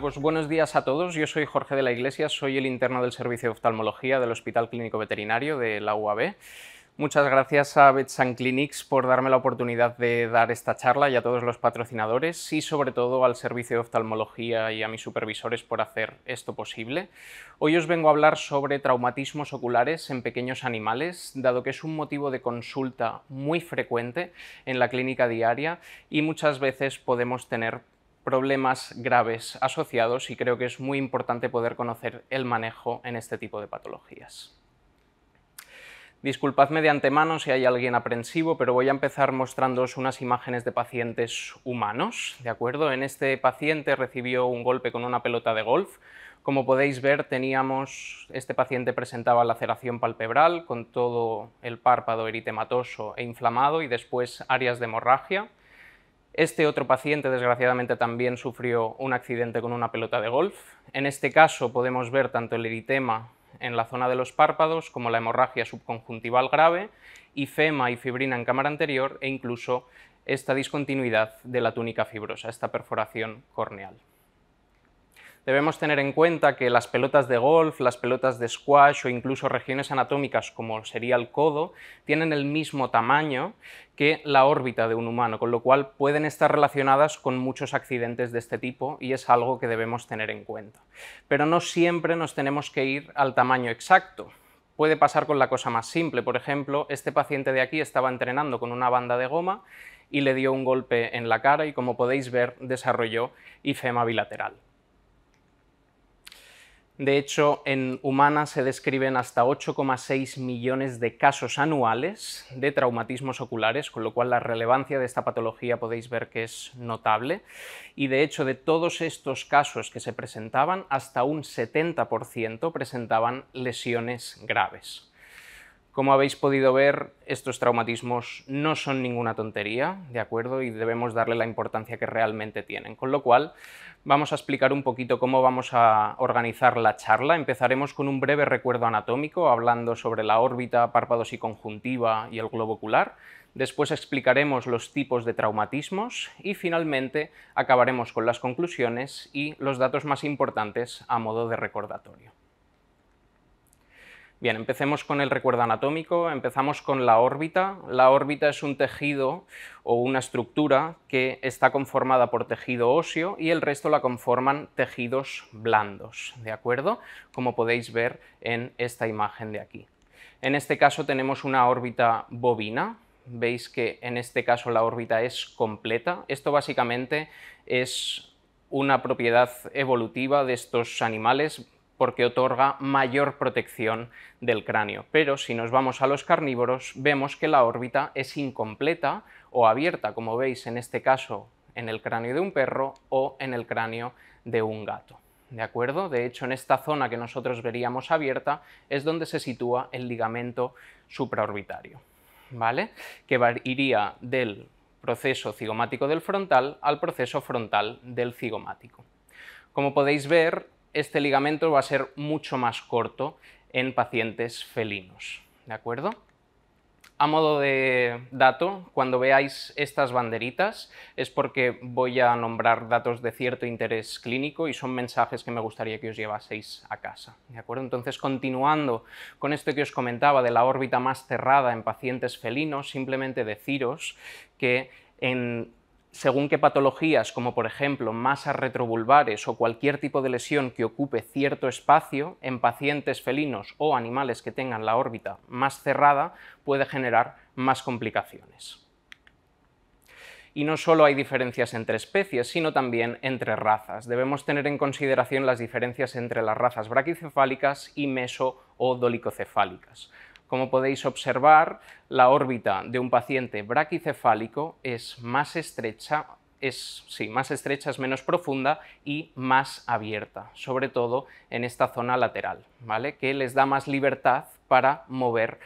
Pues buenos días a todos. Yo soy Jorge de la Iglesia, soy el interno del Servicio de Oftalmología del Hospital Clínico Veterinario de la UAB. Muchas gracias a Betsan Clinics por darme la oportunidad de dar esta charla y a todos los patrocinadores y sobre todo al servicio de oftalmología y a mis supervisores por hacer esto posible. Hoy os vengo a hablar sobre traumatismos oculares en pequeños animales, dado que es un motivo de consulta muy frecuente en la clínica diaria y muchas veces podemos tener problemas graves asociados y creo que es muy importante poder conocer el manejo en este tipo de patologías. Disculpadme de antemano si hay alguien aprensivo, pero voy a empezar mostrándoos unas imágenes de pacientes humanos, ¿de acuerdo? En este paciente recibió un golpe con una pelota de golf. Como podéis ver, teníamos, este paciente presentaba laceración palpebral con todo el párpado eritematoso e inflamado y después áreas de hemorragia. Este otro paciente, desgraciadamente, también sufrió un accidente con una pelota de golf. En este caso podemos ver tanto el eritema en la zona de los párpados como la hemorragia subconjuntival grave, y fema y fibrina en cámara anterior e incluso esta discontinuidad de la túnica fibrosa, esta perforación corneal debemos tener en cuenta que las pelotas de golf, las pelotas de squash o incluso regiones anatómicas como sería el codo, tienen el mismo tamaño que la órbita de un humano, con lo cual pueden estar relacionadas con muchos accidentes de este tipo y es algo que debemos tener en cuenta. Pero no siempre nos tenemos que ir al tamaño exacto. Puede pasar con la cosa más simple, por ejemplo, este paciente de aquí estaba entrenando con una banda de goma y le dio un golpe en la cara y como podéis ver desarrolló ifema bilateral. De hecho, en humanas se describen hasta 8,6 millones de casos anuales de traumatismos oculares, con lo cual la relevancia de esta patología podéis ver que es notable. Y de hecho, de todos estos casos que se presentaban, hasta un 70% presentaban lesiones graves. Como habéis podido ver, estos traumatismos no son ninguna tontería, ¿de acuerdo? Y debemos darle la importancia que realmente tienen. Con lo cual, vamos a explicar un poquito cómo vamos a organizar la charla. Empezaremos con un breve recuerdo anatómico, hablando sobre la órbita, párpados y conjuntiva y el globo ocular. Después explicaremos los tipos de traumatismos y finalmente acabaremos con las conclusiones y los datos más importantes a modo de recordatorio empecemos con el recuerdo anatómico, empezamos con la órbita. La órbita es un tejido o una estructura que está conformada por tejido óseo y el resto la conforman tejidos blandos, ¿de acuerdo? Como podéis ver en esta imagen de aquí. En este caso tenemos una órbita bobina, veis que en este caso la órbita es completa. Esto básicamente es una propiedad evolutiva de estos animales porque otorga mayor protección del cráneo. Pero si nos vamos a los carnívoros, vemos que la órbita es incompleta o abierta, como veis en este caso en el cráneo de un perro o en el cráneo de un gato. ¿De acuerdo? De hecho, en esta zona que nosotros veríamos abierta es donde se sitúa el ligamento supraorbitario, ¿vale? Que iría del proceso cigomático del frontal al proceso frontal del cigomático. Como podéis ver, este ligamento va a ser mucho más corto en pacientes felinos. ¿De acuerdo? A modo de dato, cuando veáis estas banderitas es porque voy a nombrar datos de cierto interés clínico y son mensajes que me gustaría que os llevaseis a casa. ¿de acuerdo? Entonces, continuando con esto que os comentaba de la órbita más cerrada en pacientes felinos, simplemente deciros que en según qué patologías, como por ejemplo masas retrovulvares o cualquier tipo de lesión que ocupe cierto espacio en pacientes felinos o animales que tengan la órbita más cerrada, puede generar más complicaciones. Y no solo hay diferencias entre especies, sino también entre razas. Debemos tener en consideración las diferencias entre las razas braquicefálicas y meso o dolicocefálicas. Como podéis observar, la órbita de un paciente braquicefálico es más estrecha, es, sí, más estrecha, es menos profunda y más abierta, sobre todo en esta zona lateral, ¿vale? que les da más libertad para mover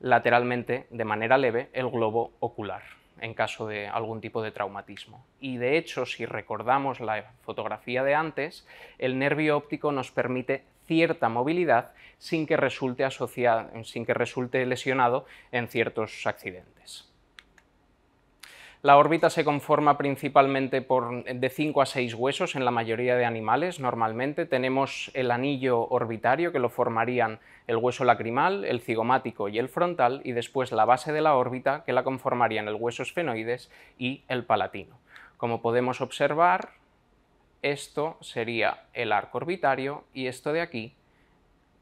lateralmente de manera leve el globo ocular en caso de algún tipo de traumatismo. Y de hecho, si recordamos la fotografía de antes, el nervio óptico nos permite cierta movilidad sin que resulte, sin que resulte lesionado en ciertos accidentes. La órbita se conforma principalmente por, de 5 a 6 huesos en la mayoría de animales. Normalmente tenemos el anillo orbitario que lo formarían el hueso lacrimal, el cigomático y el frontal y después la base de la órbita que la conformarían el hueso esfenoides y el palatino. Como podemos observar, esto sería el arco orbitario y esto de aquí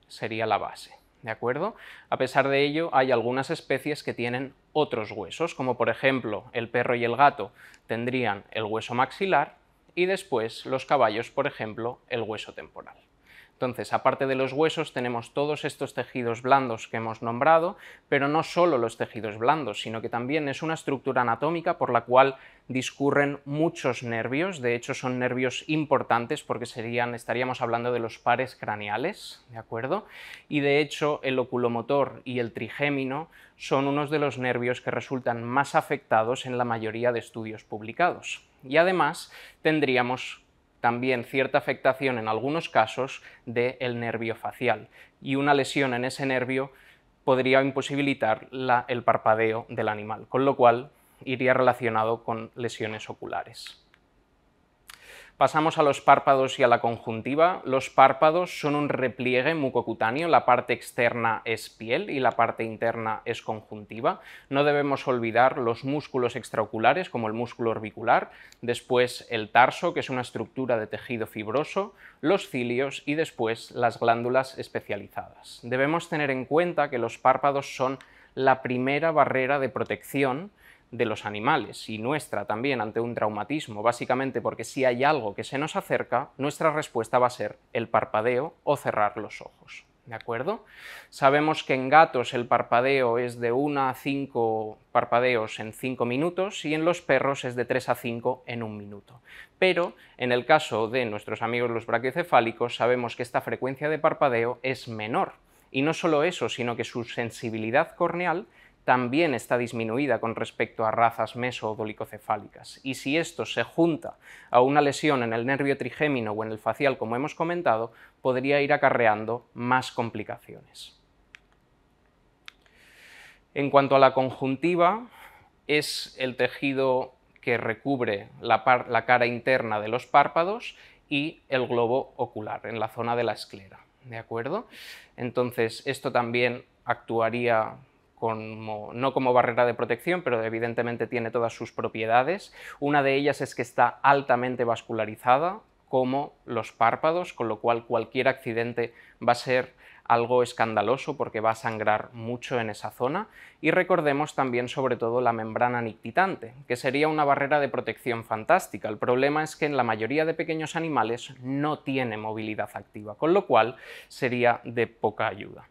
sería la base. ¿De acuerdo? A pesar de ello, hay algunas especies que tienen otros huesos, como por ejemplo el perro y el gato tendrían el hueso maxilar y después los caballos, por ejemplo, el hueso temporal. Entonces, aparte de los huesos, tenemos todos estos tejidos blandos que hemos nombrado, pero no solo los tejidos blandos, sino que también es una estructura anatómica por la cual discurren muchos nervios, de hecho son nervios importantes porque serían, estaríamos hablando de los pares craneales, ¿de acuerdo? Y de hecho el oculomotor y el trigémino son unos de los nervios que resultan más afectados en la mayoría de estudios publicados. Y además tendríamos también cierta afectación en algunos casos del nervio facial y una lesión en ese nervio podría imposibilitar el parpadeo del animal, con lo cual iría relacionado con lesiones oculares. Pasamos a los párpados y a la conjuntiva. Los párpados son un repliegue mucocutáneo, la parte externa es piel y la parte interna es conjuntiva. No debemos olvidar los músculos extraoculares como el músculo orbicular, después el tarso, que es una estructura de tejido fibroso, los cilios y después las glándulas especializadas. Debemos tener en cuenta que los párpados son la primera barrera de protección de los animales y nuestra también ante un traumatismo, básicamente porque si hay algo que se nos acerca, nuestra respuesta va a ser el parpadeo o cerrar los ojos. ¿De acuerdo? Sabemos que en gatos el parpadeo es de 1 a 5 parpadeos en 5 minutos y en los perros es de 3 a 5 en un minuto. Pero en el caso de nuestros amigos los brachiocefálicos sabemos que esta frecuencia de parpadeo es menor. Y no solo eso, sino que su sensibilidad corneal también está disminuida con respecto a razas meso Y si esto se junta a una lesión en el nervio trigémino o en el facial, como hemos comentado, podría ir acarreando más complicaciones. En cuanto a la conjuntiva, es el tejido que recubre la, la cara interna de los párpados y el globo ocular en la zona de la esclera. ¿De acuerdo? Entonces, esto también actuaría no como barrera de protección, pero evidentemente tiene todas sus propiedades. Una de ellas es que está altamente vascularizada, como los párpados, con lo cual cualquier accidente va a ser algo escandaloso porque va a sangrar mucho en esa zona. Y recordemos también sobre todo la membrana nictitante, que sería una barrera de protección fantástica. El problema es que en la mayoría de pequeños animales no tiene movilidad activa, con lo cual sería de poca ayuda.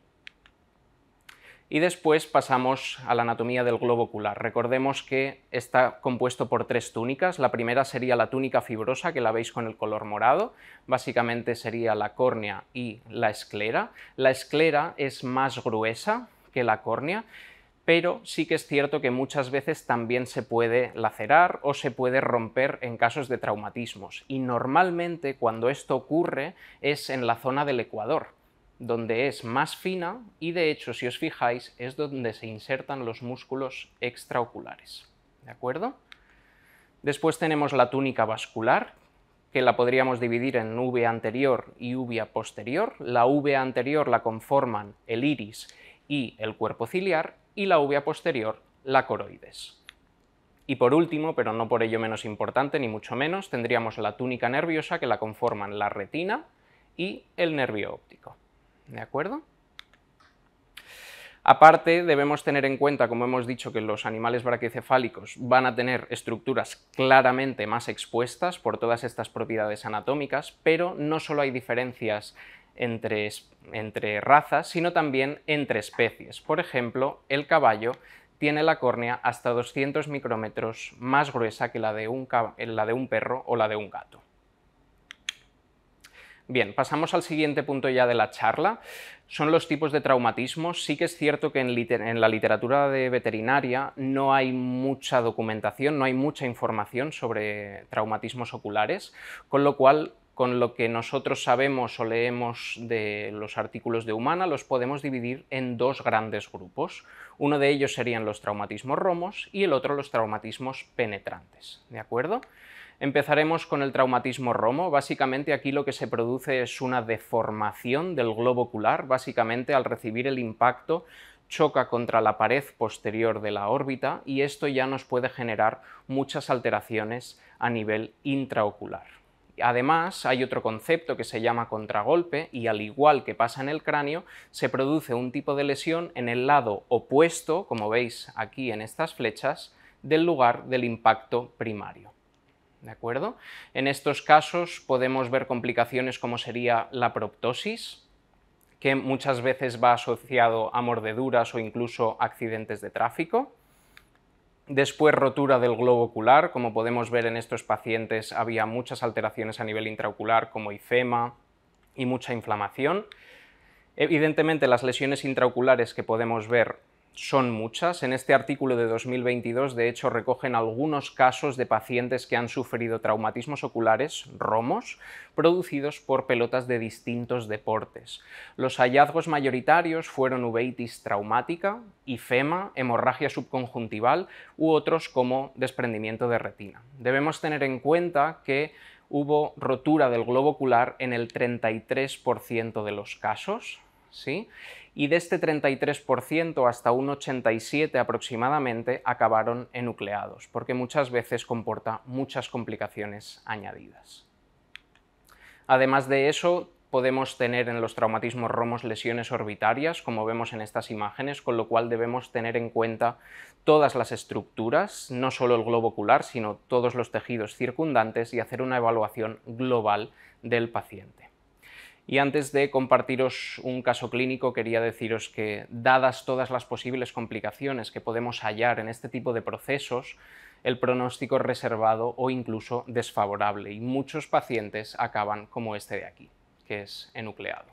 Y después pasamos a la anatomía del globo ocular. Recordemos que está compuesto por tres túnicas. La primera sería la túnica fibrosa, que la veis con el color morado. Básicamente sería la córnea y la esclera. La esclera es más gruesa que la córnea, pero sí que es cierto que muchas veces también se puede lacerar o se puede romper en casos de traumatismos. Y normalmente cuando esto ocurre es en la zona del ecuador, donde es más fina y de hecho, si os fijáis, es donde se insertan los músculos extraoculares. ¿De acuerdo? Después tenemos la túnica vascular, que la podríamos dividir en V anterior y V posterior. La V anterior la conforman el iris y el cuerpo ciliar, y la V posterior la coroides. Y por último, pero no por ello menos importante, ni mucho menos, tendríamos la túnica nerviosa que la conforman la retina y el nervio óptico. ¿De acuerdo? Aparte, debemos tener en cuenta, como hemos dicho, que los animales braquicefálicos van a tener estructuras claramente más expuestas por todas estas propiedades anatómicas, pero no solo hay diferencias entre, entre razas, sino también entre especies. Por ejemplo, el caballo tiene la córnea hasta 200 micrómetros más gruesa que la de un, la de un perro o la de un gato. Bien, pasamos al siguiente punto ya de la charla. Son los tipos de traumatismos. Sí que es cierto que en, la literatura de veterinaria no hay mucha documentación, no hay mucha información sobre traumatismos oculares, con lo cual con lo que nosotros sabemos o leemos de los artículos de Humana, los podemos dividir en dos grandes grupos. Uno de ellos serían los traumatismos romos y el otro los traumatismos penetrantes. ¿De acuerdo? Empezaremos con el traumatismo romo. Básicamente aquí lo que se produce es una deformación del globo ocular. Básicamente al recibir el impacto choca contra la pared posterior de la órbita y esto ya nos puede generar muchas alteraciones a nivel intraocular. Además, hay otro concepto que se llama contragolpe y al igual que pasa en el cráneo, se produce un tipo de lesión en el lado opuesto, como veis aquí en estas flechas, del lugar del impacto primario acuerdo? En estos casos podemos ver complicaciones como sería la proptosis, que muchas veces va asociado a mordeduras o incluso accidentes de tráfico. Después rotura del globo ocular, como podemos ver en estos pacientes había muchas alteraciones a nivel intraocular como ifema y mucha inflamación. Evidentemente las lesiones intraoculares que podemos ver son muchas. En este artículo de 2022, de hecho, recogen algunos casos de pacientes que han sufrido traumatismos oculares, romos, producidos por pelotas de distintos deportes. Los hallazgos mayoritarios fueron uveitis traumática, ifema, hemorragia subconjuntival u otros como desprendimiento de retina. Debemos tener en cuenta que hubo rotura del globo ocular en el 33% de los casos, ¿sí? Y de este 33% hasta un 87% aproximadamente acabaron enucleados, porque muchas veces comporta muchas complicaciones añadidas. Además de eso, podemos tener en los traumatismos romos lesiones orbitarias, como vemos en estas imágenes, con lo cual debemos tener en cuenta todas las estructuras, no solo el globo ocular, sino todos los tejidos circundantes y hacer una evaluación global del paciente. Y antes de compartiros un caso clínico, quería deciros que, dadas todas las posibles complicaciones que podemos hallar en este tipo de procesos, el pronóstico es reservado o incluso desfavorable y muchos pacientes acaban como este de aquí, que es enucleado.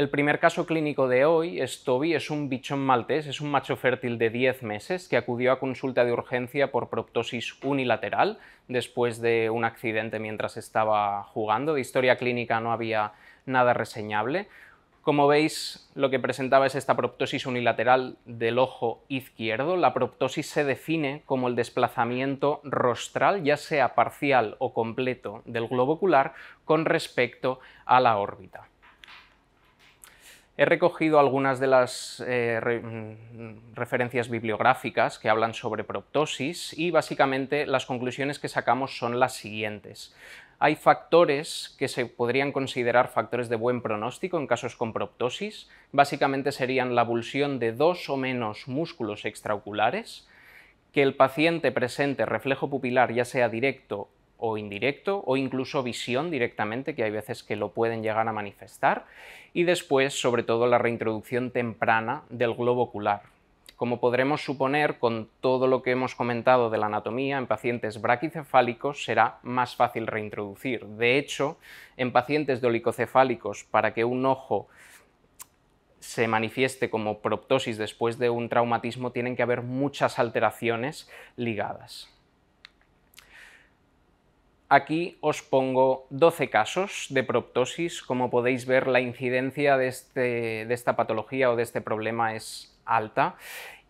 El primer caso clínico de hoy es Toby, es un bichón maltés, es un macho fértil de 10 meses que acudió a consulta de urgencia por proptosis unilateral después de un accidente mientras estaba jugando. De historia clínica no había nada reseñable. Como veis, lo que presentaba es esta proptosis unilateral del ojo izquierdo. La proptosis se define como el desplazamiento rostral, ya sea parcial o completo, del globo ocular con respecto a la órbita. He recogido algunas de las eh, mm, referencias bibliográficas que hablan sobre proptosis y básicamente las conclusiones que sacamos son las siguientes. Hay factores que se podrían considerar factores de buen pronóstico en casos con proptosis. Básicamente serían la abulsión de dos o menos músculos extraoculares, que el paciente presente reflejo pupilar ya sea directo o indirecto o incluso visión directamente, que hay veces que lo pueden llegar a manifestar, y después, sobre todo, la reintroducción temprana del globo ocular. Como podremos suponer, con todo lo que hemos comentado de la anatomía, en pacientes braquicefálicos será más fácil reintroducir. De hecho, en pacientes de olicocefálicos, para que un ojo se manifieste como proptosis después de un traumatismo, tienen que haber muchas alteraciones ligadas. Aquí os pongo 12 casos de proptosis. Como podéis ver, la incidencia este, de, esta patología o de este problema es alta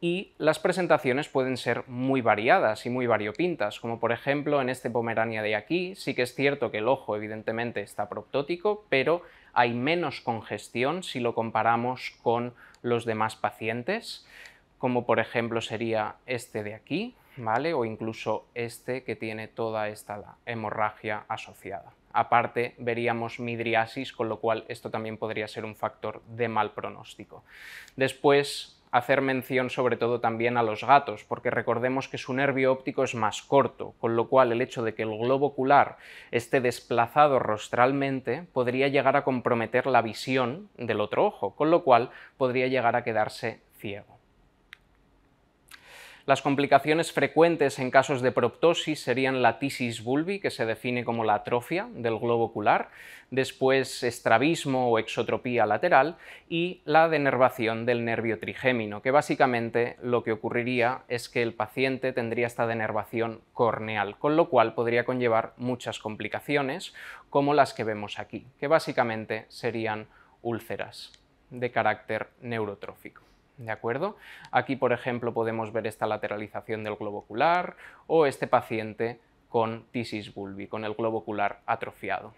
y las presentaciones pueden ser muy variadas y muy variopintas, como por ejemplo en este Pomerania de aquí, sí que es cierto que el ojo evidentemente está proptótico, pero hay menos congestión si lo comparamos con los demás pacientes, como por ejemplo sería este de aquí, o incluso este que tiene toda esta hemorragia asociada. Aparte, veríamos midriasis, con lo cual esto también podría ser un factor de mal pronóstico. Después, hacer mención sobre todo también a los gatos, porque recordemos que su nervio óptico es más corto, con lo cual el hecho de que el globo ocular esté desplazado rostralmente podría llegar a comprometer la visión del otro ojo, con lo cual podría llegar a quedarse ciego. Las complicaciones frecuentes en casos de proptosis serían la tisis bulbi, que se define como la atrofia del globo ocular, después estrabismo o exotropía lateral y la denervación del nervio trigémino, que básicamente lo que ocurriría es que el paciente tendría esta denervación corneal, con lo cual podría conllevar muchas complicaciones, como las que vemos aquí, que básicamente serían úlceras de carácter neurotrófico. ¿De acuerdo? Aquí, por ejemplo, podemos ver esta lateralización del globo ocular o este paciente con tisis bulbi, con el globo ocular atrofiado.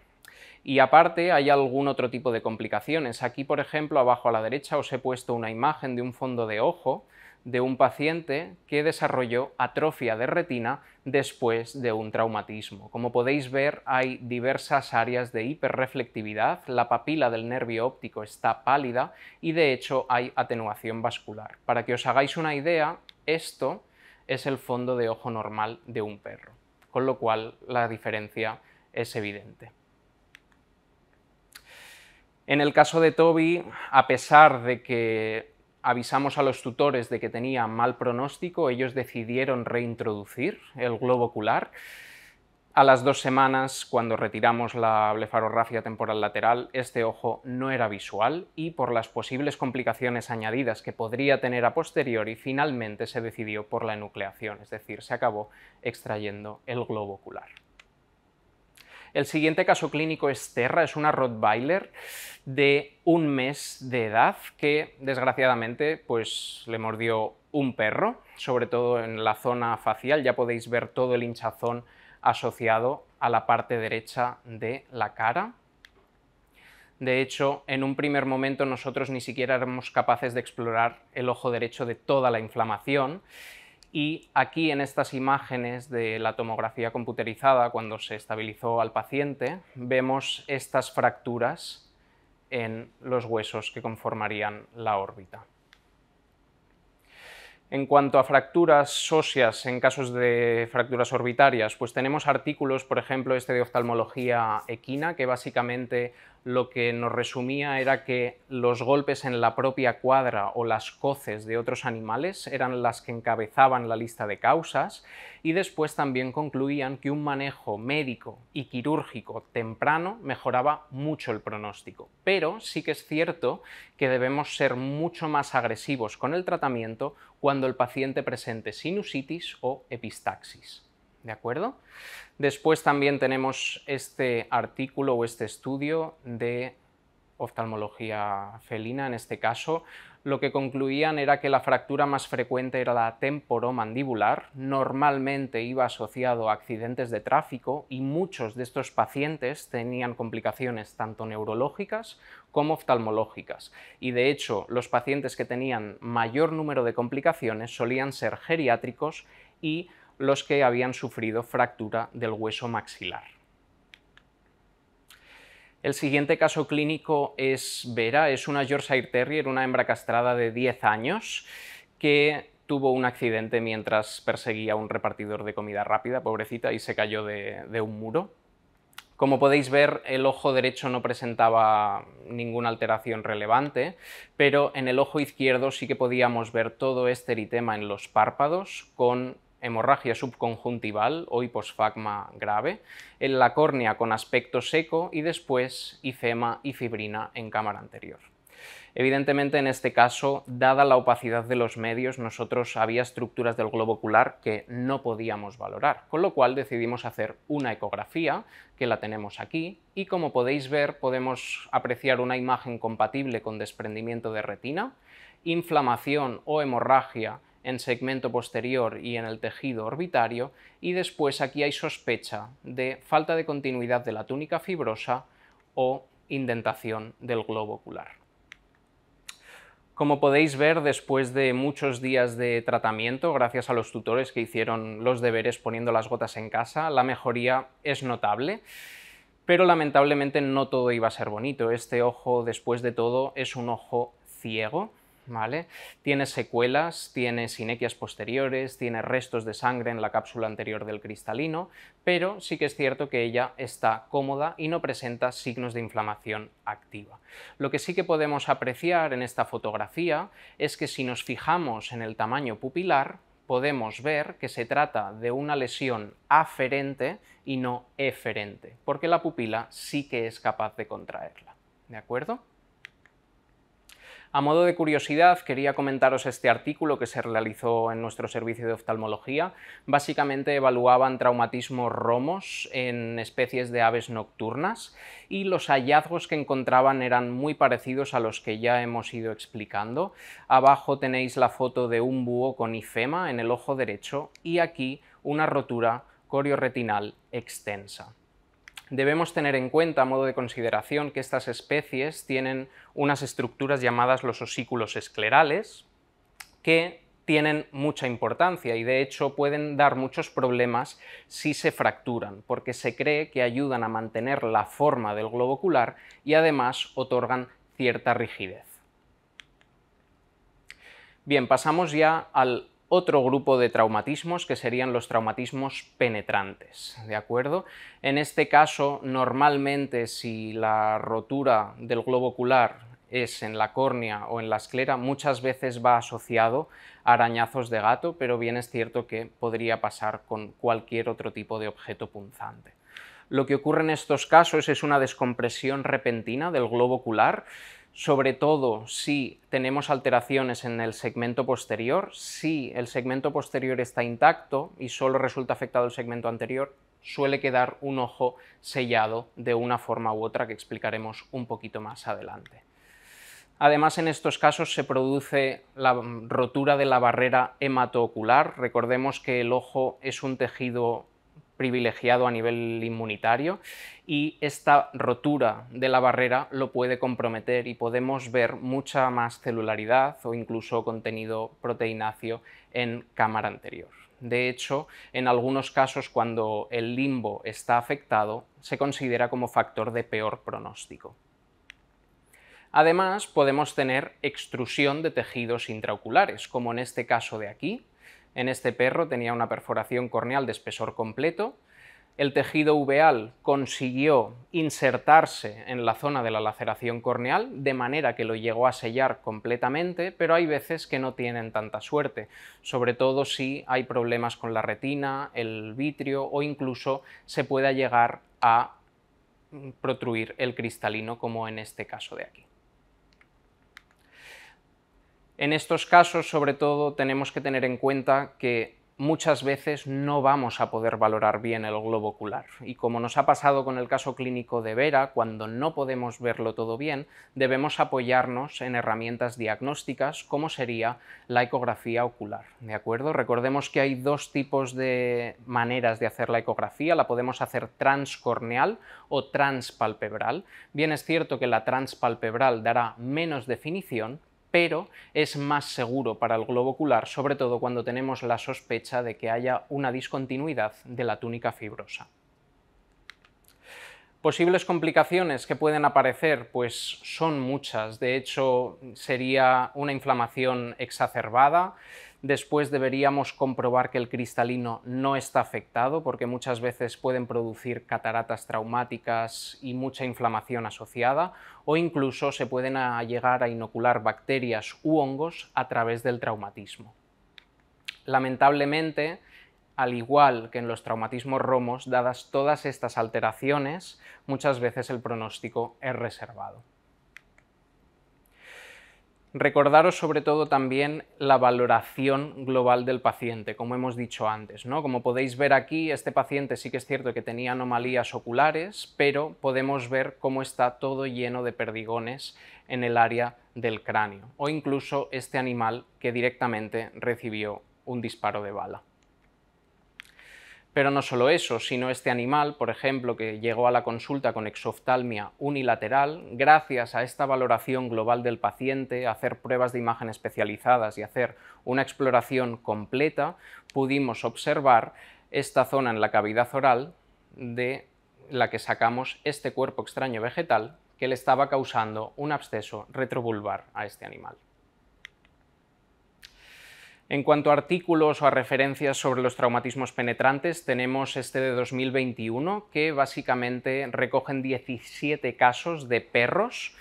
Y aparte hay algún otro tipo de complicaciones. Aquí, por ejemplo, abajo a la derecha os he puesto una imagen de un fondo de ojo de un paciente que desarrolló atrofia de retina después de un traumatismo. Como podéis ver, hay diversas áreas de hiperreflectividad, la papila del nervio óptico está pálida y de hecho hay atenuación vascular. Para que os hagáis una idea, esto es el fondo de ojo normal de un perro, con lo cual la diferencia es evidente. En el caso de Toby, a pesar de que avisamos a los tutores de que tenía mal pronóstico, ellos decidieron reintroducir el globo ocular. A las dos semanas, cuando retiramos la blefarorrafia temporal lateral, este ojo no era visual y por las posibles complicaciones añadidas que podría tener a posteriori, finalmente se decidió por la enucleación, es decir, se acabó extrayendo el globo ocular. El siguiente caso clínico es Terra, es una Rottweiler de un mes de edad que desgraciadamente pues, le mordió un perro, sobre todo en la zona facial, ya podéis ver todo el hinchazón asociado a la parte derecha de la cara. De hecho, en un primer momento nosotros ni siquiera éramos capaces de explorar el ojo derecho de toda la inflamación y aquí en estas imágenes de la tomografía computerizada, cuando se estabilizó al paciente, vemos estas fracturas en los huesos que conformarían la órbita. En cuanto a fracturas óseas, en casos de fracturas orbitarias, pues tenemos artículos, por ejemplo, este de oftalmología equina, que básicamente lo que nos resumía era que los golpes en la propia cuadra o las coces de otros animales eran las que encabezaban la lista de causas y después también concluían que un manejo médico y quirúrgico temprano mejoraba mucho el pronóstico. Pero sí que es cierto que debemos ser mucho más agresivos con el tratamiento cuando el paciente presente sinusitis o epistaxis. ¿De acuerdo? Después también tenemos este artículo o este estudio de oftalmología felina en este caso, lo que concluían era que la fractura más frecuente era la temporomandibular, normalmente iba asociado a accidentes de tráfico y muchos de estos pacientes tenían complicaciones tanto neurológicas como oftalmológicas. Y de hecho, los pacientes que tenían mayor número de complicaciones solían ser geriátricos y los que habían sufrido fractura del hueso maxilar. El siguiente caso clínico es Vera, es una Yorkshire Terrier, una hembra castrada de 10 años, que tuvo un accidente mientras perseguía un repartidor de comida rápida, pobrecita, y se cayó de, de un muro. Como podéis ver, el ojo derecho no presentaba ninguna alteración relevante, pero en el ojo izquierdo sí que podíamos ver todo este eritema en los párpados con hemorragia subconjuntival o hiposfagma grave, en la córnea con aspecto seco y después ifema y fibrina en cámara anterior. Evidentemente, en este caso, dada la opacidad de los medios, nosotros había estructuras del globo ocular que no podíamos valorar, con lo cual decidimos hacer una ecografía, que la tenemos aquí, y como podéis ver, podemos apreciar una imagen compatible con desprendimiento de retina, inflamación o hemorragia en segmento posterior y en el tejido orbitario, y después aquí hay sospecha de falta de continuidad de la túnica fibrosa o indentación del globo ocular. Como podéis ver, después de muchos días de tratamiento, gracias a los tutores que hicieron los deberes poniendo las gotas en casa, la mejoría es notable. Pero lamentablemente no todo iba a ser bonito. Este ojo, después de todo, es un ojo ciego tiene secuelas, tiene sinequias posteriores, tiene restos de sangre en la cápsula anterior del cristalino, pero sí que es cierto que ella está cómoda y no presenta signos de inflamación activa. Lo que sí que podemos apreciar en esta fotografía es que si nos fijamos en el tamaño pupilar, podemos ver que se trata de una lesión aferente y no eferente, porque la pupila sí que es capaz de contraerla. ¿De acuerdo? A modo de curiosidad, quería comentaros este artículo que se realizó en nuestro servicio de oftalmología. Básicamente evaluaban traumatismos romos en especies de aves nocturnas y los hallazgos que encontraban eran muy parecidos a los que ya hemos ido explicando. Abajo tenéis la foto de un búho con ifema en el ojo derecho y aquí una rotura corioretinal extensa debemos tener en cuenta, a modo de consideración, que estas especies tienen unas estructuras llamadas los osículos esclerales, que tienen mucha importancia y de hecho pueden dar muchos problemas si se fracturan, porque se cree que ayudan a mantener la forma del globo ocular y además otorgan cierta rigidez. Bien, pasamos ya al otro grupo de traumatismos que serían los traumatismos penetrantes, ¿de acuerdo? En este caso, normalmente si la rotura del globo ocular es en la córnea o en la esclera, muchas veces va asociado a arañazos de gato, pero bien es cierto que podría pasar con cualquier otro tipo de objeto punzante. Lo que ocurre en estos casos es una descompresión repentina del globo ocular, sobre todo si tenemos alteraciones en el segmento posterior, si el segmento posterior está intacto y solo resulta afectado el segmento anterior, suele quedar un ojo sellado de una forma u otra que explicaremos un poquito más adelante. Además, en estos casos se produce la rotura de la barrera hematoocular. Recordemos que el ojo es un tejido privilegiado a nivel inmunitario y esta rotura de la barrera lo puede comprometer y podemos ver mucha más celularidad o incluso contenido proteinacio en cámara anterior. De hecho, en algunos casos cuando el limbo está afectado, se considera como factor de peor pronóstico. Además, podemos tener extrusión de tejidos intraoculares, como en este caso de aquí, en este perro tenía una perforación corneal de espesor completo. El tejido uveal consiguió insertarse en la zona de la laceración corneal, de manera que lo llegó a sellar completamente, pero hay veces que no tienen tanta suerte, sobre todo si hay problemas con la retina, el vitrio o incluso se pueda llegar a protruir el cristalino, como en este caso de aquí. En estos casos, sobre todo, tenemos que tener en cuenta que muchas veces no vamos a poder valorar bien el globo ocular. Y como nos ha pasado con el caso clínico de Vera, cuando no podemos verlo todo bien, debemos apoyarnos en herramientas diagnósticas como sería la ecografía ocular. ¿De acuerdo? Recordemos que hay dos tipos de maneras de hacer la ecografía. La podemos hacer transcorneal o transpalpebral. Bien es cierto que la transpalpebral dará menos definición, pero es más seguro para el globo ocular, sobre todo cuando tenemos la sospecha de que haya una discontinuidad de la túnica fibrosa. Posibles complicaciones que pueden aparecer, pues son muchas. De hecho, sería una inflamación exacerbada, Después deberíamos comprobar que el cristalino no está afectado porque muchas veces pueden producir cataratas traumáticas y mucha inflamación asociada o incluso se pueden llegar a inocular bacterias u hongos a través del traumatismo. Lamentablemente, al igual que en los traumatismos romos, dadas todas estas alteraciones, muchas veces el pronóstico es reservado. Recordaros sobre todo también la valoración global del paciente, como hemos dicho antes. Como podéis ver aquí, este paciente sí que es cierto que tenía anomalías oculares, pero podemos ver cómo está todo lleno de perdigones en el área del cráneo, o incluso este animal que directamente recibió un disparo de bala. Pero no solo eso, sino este animal, por ejemplo, que llegó a la consulta con exoftalmia unilateral, gracias a esta valoración global del paciente, hacer pruebas de imagen especializadas y hacer una exploración completa, pudimos observar esta zona en la cavidad oral de la que sacamos este cuerpo extraño vegetal que le estaba causando un absceso retrovulvar a este animal. En cuanto a artículos o a referencias sobre los traumatismos penetrantes, tenemos este de 2021 que básicamente recogen 17 casos de perros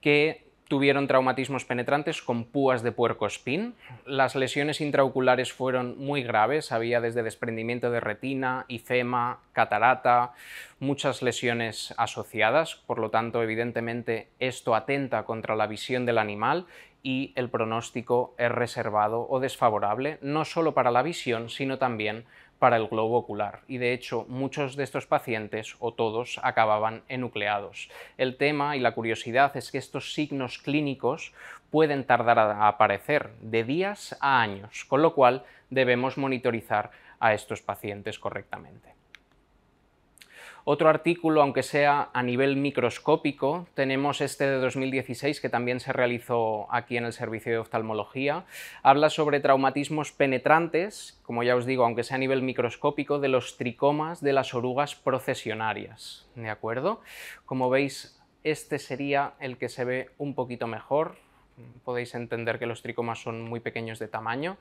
que tuvieron traumatismos penetrantes con púas de puerco espín. Las lesiones intraoculares fueron muy graves, había desde desprendimiento de retina, ifema, catarata, muchas lesiones asociadas, por lo tanto evidentemente esto atenta contra la visión del animal y el pronóstico es reservado o desfavorable, no solo para la visión, sino también para el globo ocular. Y de hecho, muchos de estos pacientes, o todos, acababan enucleados. El tema y la curiosidad es que estos signos clínicos pueden tardar a aparecer de días a años, con lo cual debemos monitorizar a estos pacientes correctamente. Otro artículo, aunque sea a nivel microscópico, tenemos este de 2016 que también se realizó aquí en el servicio de oftalmología. Habla sobre traumatismos penetrantes, como ya os digo, aunque sea a nivel microscópico, de los tricomas de las orugas procesionarias. ¿De acuerdo? Como veis, este sería el que se ve un poquito mejor, podéis entender que los tricomas son muy pequeños de tamaño.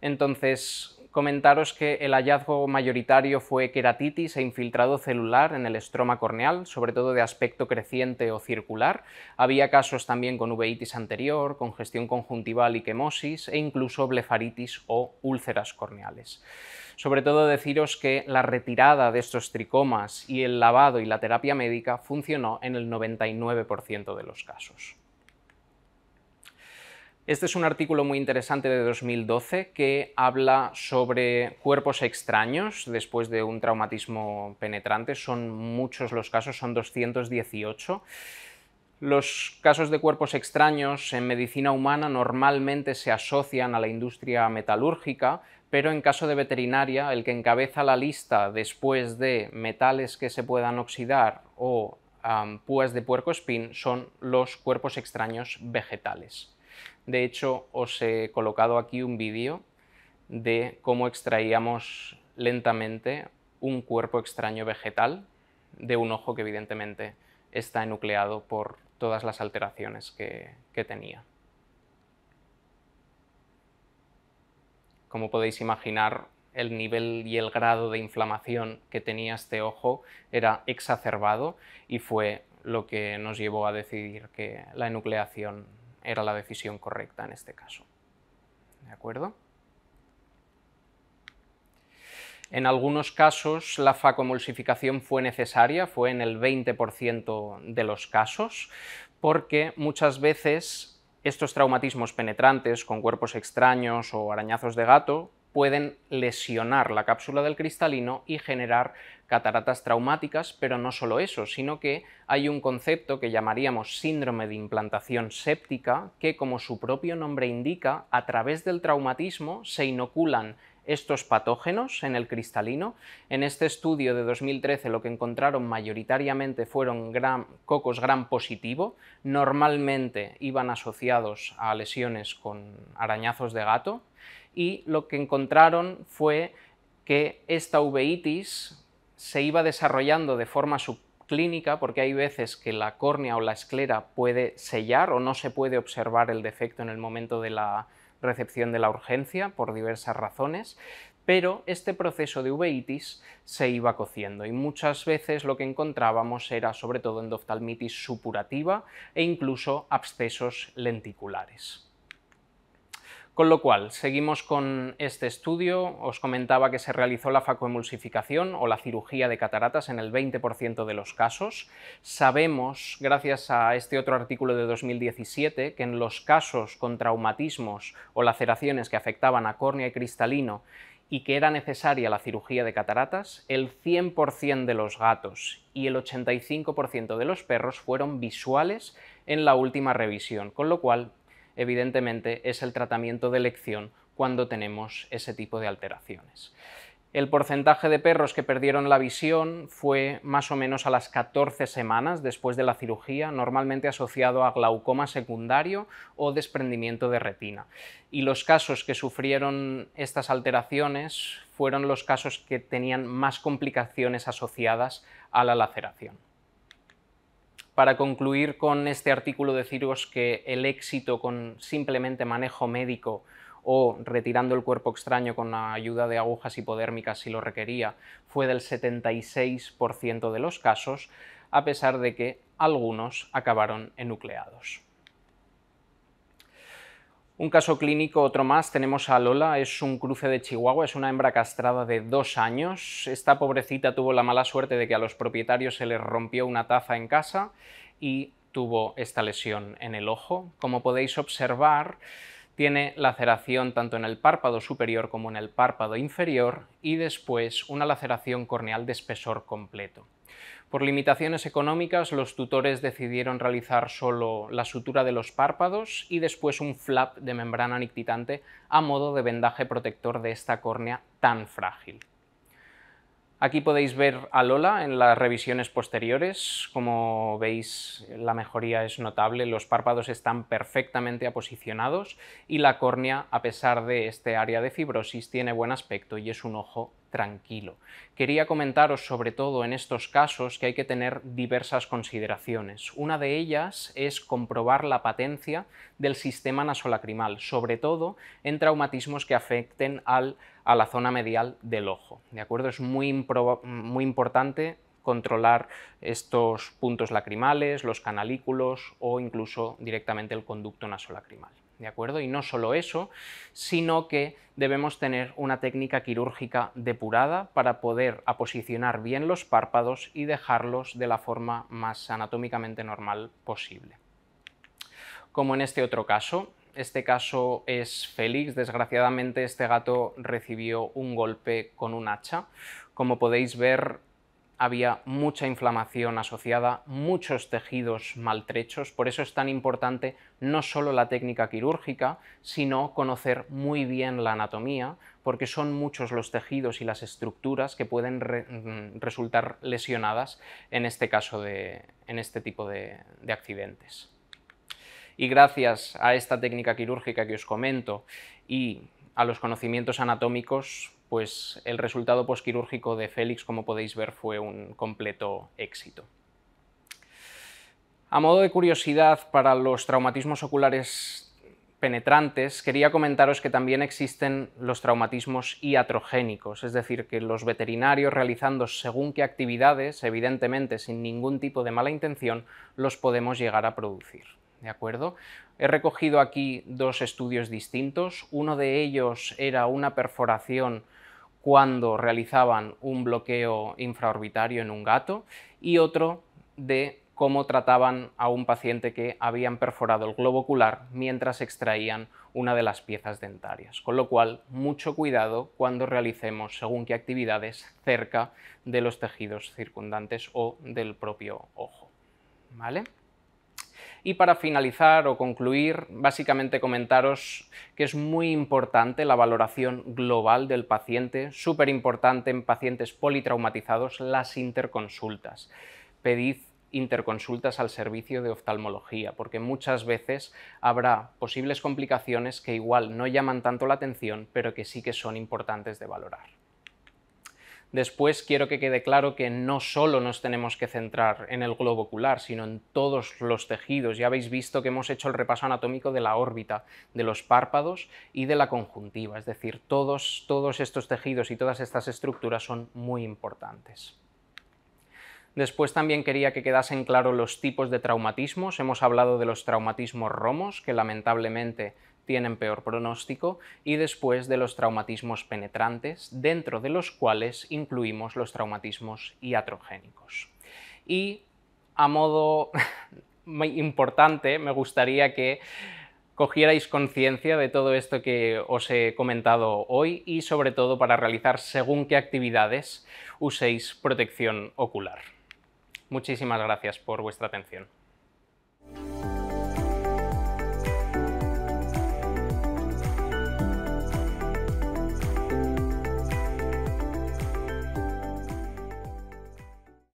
Entonces, comentaros que el hallazgo mayoritario fue queratitis e infiltrado celular en el estroma corneal, sobre todo de aspecto creciente o circular. Había casos también con uveitis anterior, congestión conjuntival y quemosis e incluso blefaritis o úlceras corneales. Sobre todo deciros que la retirada de estos tricomas y el lavado y la terapia médica funcionó en el 99% de los casos. Este es un artículo muy interesante de 2012 que habla sobre cuerpos extraños después de un traumatismo penetrante. Son muchos los casos, son 218. Los casos de cuerpos extraños en medicina humana normalmente se asocian a la industria metalúrgica, pero en caso de veterinaria, el que encabeza la lista después de metales que se puedan oxidar o púas de espín son los cuerpos extraños vegetales. De hecho, os he colocado aquí un vídeo de cómo extraíamos lentamente un cuerpo extraño vegetal de un ojo que evidentemente está enucleado por todas las alteraciones que, tenía. Como podéis imaginar, el nivel y el grado de inflamación que tenía este ojo era exacerbado y fue lo que nos llevó a decidir que la enucleación era la decisión correcta en este caso. ¿De acuerdo? En algunos casos la facomulsificación fue necesaria, fue en el 20% de los casos, porque muchas veces estos traumatismos penetrantes con cuerpos extraños o arañazos de gato pueden lesionar la cápsula del cristalino y generar cataratas traumáticas, pero no solo eso, sino que hay un concepto que llamaríamos síndrome de implantación séptica, que como su propio nombre indica, a través del traumatismo se inoculan estos patógenos en el cristalino. En este estudio de 2013 lo que encontraron mayoritariamente fueron cocos gram positivo, normalmente iban asociados a lesiones con arañazos de gato y lo que encontraron fue que esta uveitis se iba desarrollando de forma subclínica, porque hay veces que la córnea o la esclera puede sellar o no se puede observar el defecto en el momento de la recepción de la urgencia por diversas razones, pero este proceso de uveitis se iba cociendo y muchas veces lo que encontrábamos era sobre todo endoftalmitis supurativa e incluso abscesos lenticulares. Con lo cual, seguimos con este estudio. Os comentaba que se realizó la facoemulsificación o la cirugía de cataratas en el 20% de los casos. Sabemos, gracias a este otro artículo de 2017, que en los casos con traumatismos o laceraciones que afectaban a córnea y cristalino y que era necesaria la cirugía de cataratas, el 100% de los gatos y el 85% de los perros fueron visuales en la última revisión, con lo cual evidentemente es el tratamiento de elección cuando tenemos ese tipo de alteraciones. El porcentaje de perros que perdieron la visión fue más o menos a las 14 semanas después de la cirugía, normalmente asociado a glaucoma secundario o desprendimiento de retina. Y los casos que sufrieron estas alteraciones fueron los casos que tenían más complicaciones asociadas a la laceración para concluir con este artículo deciros que el éxito con simplemente manejo médico o retirando el cuerpo extraño con la ayuda de agujas hipodérmicas si lo requería fue del 76% de los casos, a pesar de que algunos acabaron enucleados. Un caso clínico, otro más, tenemos a Lola, es un cruce de Chihuahua, es una hembra castrada de dos años. Esta pobrecita tuvo la mala suerte de que a los propietarios se les rompió una taza en casa y tuvo esta lesión en el ojo. Como podéis observar, tiene laceración tanto en el párpado superior como en el párpado inferior y después una laceración corneal de espesor completo. Por limitaciones económicas, los tutores decidieron realizar solo la sutura de los párpados y después un flap de membrana nictitante a modo de vendaje protector de esta córnea tan frágil. Aquí podéis ver a Lola en las revisiones posteriores. Como veis, la mejoría es notable, los párpados están perfectamente aposicionados y la córnea, a pesar de este área de fibrosis, tiene buen aspecto y es un ojo tranquilo. Quería comentaros sobre todo en estos casos que hay que tener diversas consideraciones. Una de ellas es comprobar la patencia del sistema nasolacrimal, sobre todo en traumatismos que afecten al, a la zona medial del ojo. ¿De acuerdo? Es muy, muy importante controlar estos puntos lacrimales, los canalículos o incluso directamente el conducto nasolacrimal acuerdo? Y no solo eso, sino que debemos tener una técnica quirúrgica depurada para poder aposicionar bien los párpados y dejarlos de la forma más anatómicamente normal posible. Como en este otro caso, este caso es Félix. Desgraciadamente este gato recibió un golpe con un hacha. Como podéis ver, había mucha inflamación asociada, muchos tejidos maltrechos, por eso es tan importante no solo la técnica quirúrgica, sino conocer muy bien la anatomía, porque son muchos los tejidos y las estructuras que pueden mm, resultar lesionadas en este caso de, en este tipo de accidentes. Y gracias a esta técnica quirúrgica que os comento y a los conocimientos anatómicos pues el resultado posquirúrgico de Félix, como podéis ver, fue un completo éxito. A modo de curiosidad para los traumatismos oculares penetrantes, quería comentaros que también existen los traumatismos iatrogénicos, es decir, que los veterinarios realizando según qué actividades, evidentemente sin ningún tipo de mala intención, los podemos llegar a producir. ¿De acuerdo? He recogido aquí dos estudios distintos. Uno de ellos era una perforación cuando realizaban un bloqueo infraorbitario en un gato y otro de cómo trataban a un paciente que habían perforado el globo ocular mientras extraían una de las piezas dentarias. Con lo cual, mucho cuidado cuando realicemos según qué actividades cerca de los tejidos circundantes o del propio ojo. Y para finalizar o concluir, básicamente comentaros que es muy importante la valoración global del paciente, súper importante en pacientes politraumatizados las interconsultas. Pedid interconsultas al servicio de oftalmología, porque muchas veces habrá posibles complicaciones que igual no llaman tanto la atención, pero que sí que son importantes de valorar. Después quiero que quede claro que no solo nos tenemos que centrar en el globo ocular, sino en todos los tejidos. Ya habéis visto que hemos hecho el repaso anatómico de la órbita, de los párpados y de la conjuntiva, es decir, todos, todos estos tejidos y todas estas estructuras son muy importantes. Después también quería que quedasen claros los tipos de traumatismos. Hemos hablado de los traumatismos romos, que lamentablemente tienen peor pronóstico y después de los traumatismos penetrantes, dentro de los cuales incluimos los traumatismos iatrogénicos. Y a modo importante, me gustaría que cogierais conciencia de todo esto que os he comentado hoy y sobre todo para realizar según qué actividades uséis protección ocular. Muchísimas gracias por vuestra atención.